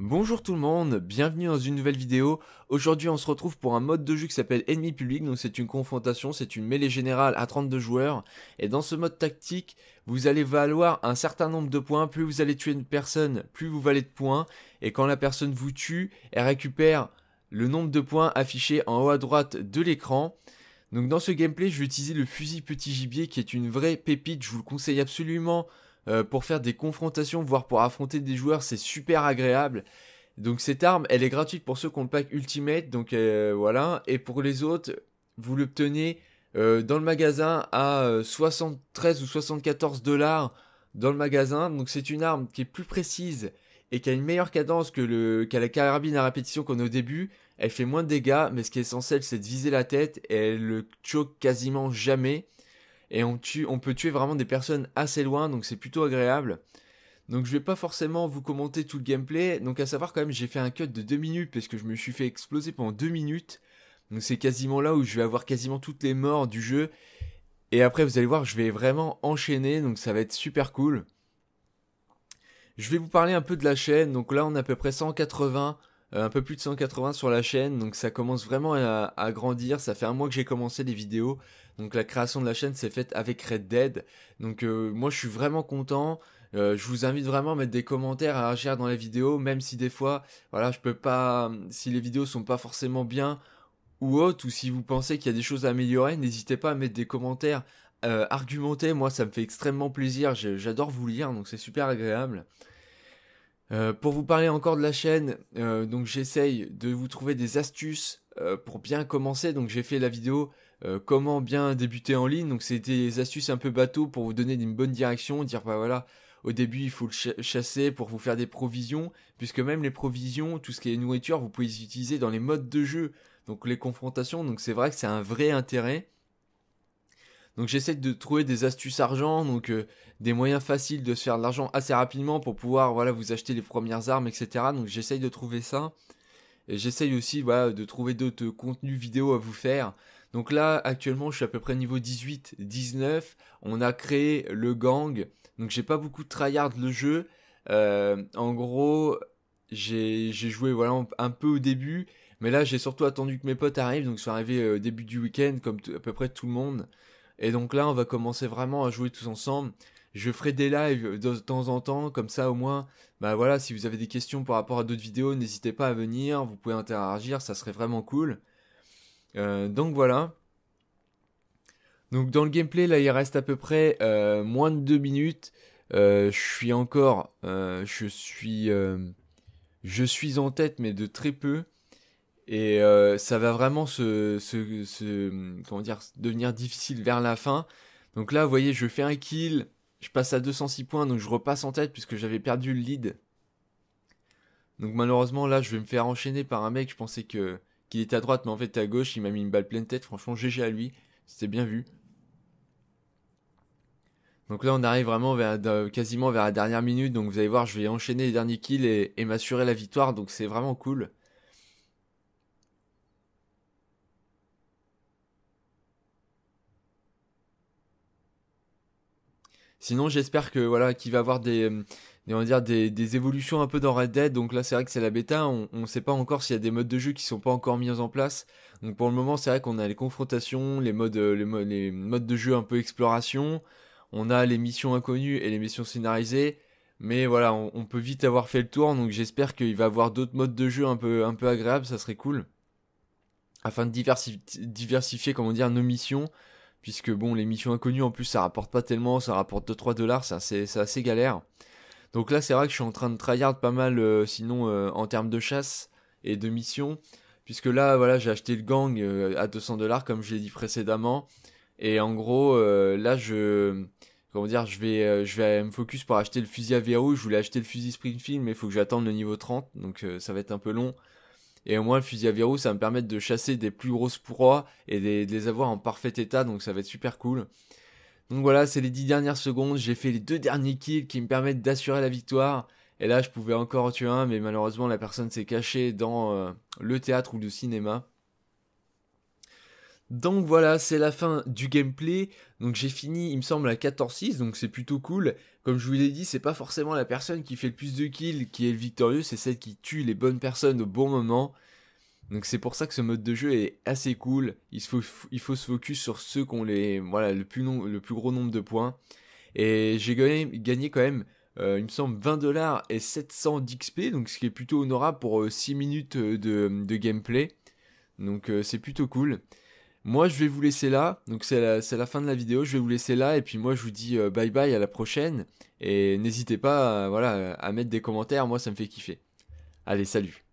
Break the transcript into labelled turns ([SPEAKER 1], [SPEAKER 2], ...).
[SPEAKER 1] Bonjour tout le monde, bienvenue dans une nouvelle vidéo. Aujourd'hui on se retrouve pour un mode de jeu qui s'appelle Ennemi Public, donc c'est une confrontation, c'est une mêlée générale à 32 joueurs. Et dans ce mode tactique, vous allez valoir un certain nombre de points, plus vous allez tuer une personne, plus vous valez de points. Et quand la personne vous tue, elle récupère le nombre de points affichés en haut à droite de l'écran. Donc dans ce gameplay, je vais utiliser le fusil petit gibier qui est une vraie pépite, je vous le conseille absolument. Euh, pour faire des confrontations, voire pour affronter des joueurs, c'est super agréable. Donc cette arme, elle est gratuite pour ceux qui ont le pack Ultimate, donc euh, voilà. Et pour les autres, vous l'obtenez euh, dans le magasin à 73 ou 74 dollars dans le magasin. Donc c'est une arme qui est plus précise et qui a une meilleure cadence que le qu'à la carabine à répétition qu'on a au début. Elle fait moins de dégâts, mais ce qui est essentiel, c'est de viser la tête et elle le choque quasiment jamais et on, on peut tuer vraiment des personnes assez loin, donc c'est plutôt agréable. Donc je vais pas forcément vous commenter tout le gameplay, donc à savoir quand même j'ai fait un cut de 2 minutes parce que je me suis fait exploser pendant 2 minutes, donc c'est quasiment là où je vais avoir quasiment toutes les morts du jeu, et après vous allez voir je vais vraiment enchaîner, donc ça va être super cool. Je vais vous parler un peu de la chaîne, donc là on a à peu près 180 euh, un peu plus de 180 sur la chaîne, donc ça commence vraiment à grandir. Ça fait un mois que j'ai commencé les vidéos, donc la création de la chaîne s'est faite avec Red Dead. Donc euh, moi je suis vraiment content. Euh, je vous invite vraiment à mettre des commentaires à agir dans les vidéos, même si des fois, voilà, je peux pas, si les vidéos sont pas forcément bien ou autres, ou si vous pensez qu'il y a des choses à améliorer, n'hésitez pas à mettre des commentaires euh, argumentés. Moi, ça me fait extrêmement plaisir. J'adore vous lire, donc c'est super agréable. pour vous parler encore de la chaîne, donc j'essaye de vous trouver des astuces euh, pour bien commencer. Donc j'ai fait la vidéo euh, comment bien débuter en ligne. Donc c'était des astuces un peu bateau pour vous donner une bonne direction, dire bah voilà, au début il faut le chasser pour vous faire des provisions, puisque même les provisions, tout ce qui est nourriture, vous pouvez les utiliser dans les modes de jeu, donc les confrontations. Donc c'est vrai que c'est un vrai intérêt. Donc j'essaie de trouver des astuces argent, donc euh, des moyens faciles de se faire de l'argent assez rapidement pour pouvoir voilà vous acheter les premières armes, etc. Donc j'essaie de trouver ça. J'essaye aussi de trouver d'autres contenus vidéo à vous faire. Donc là, actuellement, je suis à peu près niveau 18, 19. On a créé le gang. Donc j'ai pas beaucoup de tryhard le jeu. Euh, en gros, j'ai joué un peu au début. Mais là, j'ai surtout attendu que mes potes arrivent. Donc je suis arrivé au euh, début du week-end, comme à peu près tout le monde. Et donc là, on va commencer vraiment à jouer tous ensemble je ferai des lives de temps en temps, comme ça au moins, bah voilà, si vous avez des questions par rapport à d'autres vidéos, n'hésitez pas à venir, vous pouvez interagir, ça serait vraiment cool. Euh, donc voilà. Donc dans le gameplay, là, il reste à peu près euh, moins de 2 minutes. Euh, je suis encore, je suis, je suis en tête, mais de très peu. Et ça va vraiment se, se, comment dire, devenir difficile vers la fin. Donc là, vous voyez, je fais un kill, je passe à 206 points, donc je repasse en tête puisque j'avais perdu le lead. Donc malheureusement, là, je vais me faire enchaîner par un mec. Je pensais que qu'il était à droite, mais en fait, à gauche. Il m'a mis une balle pleine tête. Franchement, GG à lui. C'était bien vu. Donc là, on arrive vraiment vers, quasiment vers la dernière minute. Donc vous allez voir, je vais enchaîner les derniers kills et m'assurer la victoire. Donc c'est vraiment cool. Sinon, j'espère que voilà, qu'il va avoir des, hum, dire des, évolutions un peu dans Red Dead. Donc là, c'est vrai que c'est la bêta. On ne sait pas encore s'il y a des modes de jeu qui sont pas encore mis en place. Donc pour le moment, c'est vrai qu'on a les confrontations, les modes, euh, les, modes de jeu un peu exploration. On a les missions inconnues et les missions scénarisées. Mais voilà, on, peut vite avoir fait le tour. Donc j'espère qu'il va avoir d'autres modes de jeu un peu, un peu agréables. Ça serait cool afin de diversifier, diversifier comment dire, nos missions, puisque bon, les missions inconnues en plus ça rapporte pas tellement, ça rapporte 2-3 dollars, c'est assez, galère. Donc là, c'est vrai que je suis en train de tryhard pas mal, euh, sinon euh, en termes de chasse et de mission, puisque là, voilà, j'ai acheté le gang euh, à 200 dollars comme je l'ai dit précédemment, et en gros, là, je comment dire, je vais, je vais me focus pour acheter le fusil à verrou. Je voulais acheter le fusil Springfield, mais il faut que j'attende le niveau 30, donc ça va être un peu long. Et au moins, le fusil à verrou, ça va me permettre de chasser des plus grosses proies et de, les avoir en parfait état, donc ça va être super cool. Donc voilà, c'est les 10 dernières secondes, j'ai fait les deux derniers kills qui me permettent d'assurer la victoire. Et là, je pouvais encore en tuer un, mais malheureusement, la personne s'est cachée dans euh, le théâtre ou le cinéma. Donc voilà, c'est la fin du gameplay. Donc j'ai fini, il me semble, à 14-6, donc c'est plutôt cool. Comme je vous l'ai dit, c'est pas forcément la personne qui fait le plus de kills qui est le victorieux, c'est celle qui tue les bonnes personnes au bon moment. Donc c'est pour ça que ce mode de jeu est assez cool. Il faut, il faut se focus sur ceux qui ont les, voilà, le, plus le plus gros nombre de points. Et j'ai gagné, quand même, euh, il me semble, 20 dollars et 700 d'XP, donc ce qui est plutôt honorable pour 6 euh, minutes euh, de, gameplay. Donc c'est plutôt cool. Moi, je vais vous laisser là. Donc, c'est la, fin de la vidéo. Je vais vous laisser là. Et puis, moi, je vous dis euh, bye bye à la prochaine. Et n'hésitez pas euh, voilà, à mettre des commentaires. Moi, ça me fait kiffer. Allez, salut.